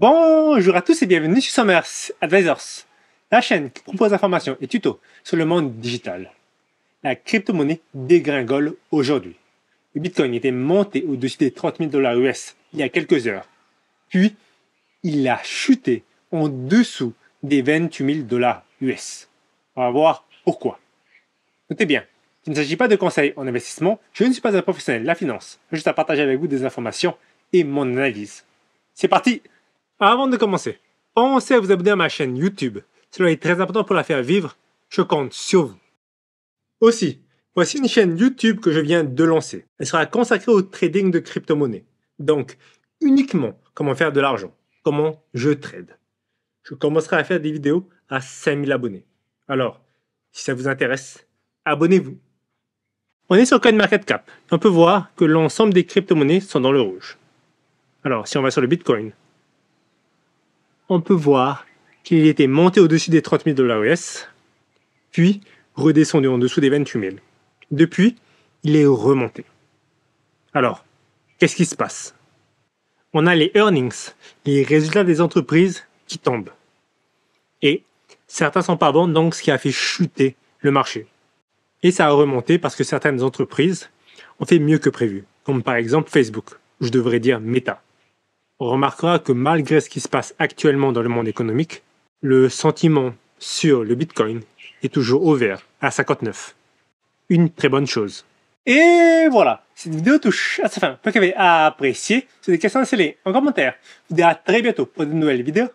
Bonjour à tous et bienvenue sur Summers Advisors, la chaîne qui propose informations et tutos sur le monde digital. La crypto-monnaie dégringole aujourd'hui. Le Bitcoin était monté au-dessus des 30 000 dollars US il y a quelques heures, puis il a chuté en dessous des 28 000 dollars US. On va voir pourquoi. Notez bien, il ne s'agit pas de conseils en investissement, je ne suis pas un professionnel de la finance, juste à partager avec vous des informations et mon analyse. C'est parti avant de commencer, pensez à vous abonner à ma chaîne YouTube. Cela est très important pour la faire vivre. Je compte sur vous. Aussi, voici une chaîne YouTube que je viens de lancer. Elle sera consacrée au trading de crypto-monnaies. Donc, uniquement comment faire de l'argent, comment je trade. Je commencerai à faire des vidéos à 5000 abonnés. Alors, si ça vous intéresse, abonnez-vous. On est sur CoinMarketCap. On peut voir que l'ensemble des crypto-monnaies sont dans le rouge. Alors, si on va sur le Bitcoin, on peut voir qu'il était monté au-dessus des 30 000 dollars US, puis redescendu en dessous des 28 000. Depuis, il est remonté. Alors, qu'est-ce qui se passe On a les earnings, les résultats des entreprises qui tombent. Et certains sont pas bons, donc ce qui a fait chuter le marché. Et ça a remonté parce que certaines entreprises ont fait mieux que prévu, comme par exemple Facebook, ou je devrais dire Meta on remarquera que malgré ce qui se passe actuellement dans le monde économique, le sentiment sur le Bitcoin est toujours au vert, à 59. Une très bonne chose. Et voilà, cette vidéo touche à sa fin. Vous avez apprécié, si des questions, laissez-les en commentaire. Je vous dis à très bientôt pour de nouvelles vidéos.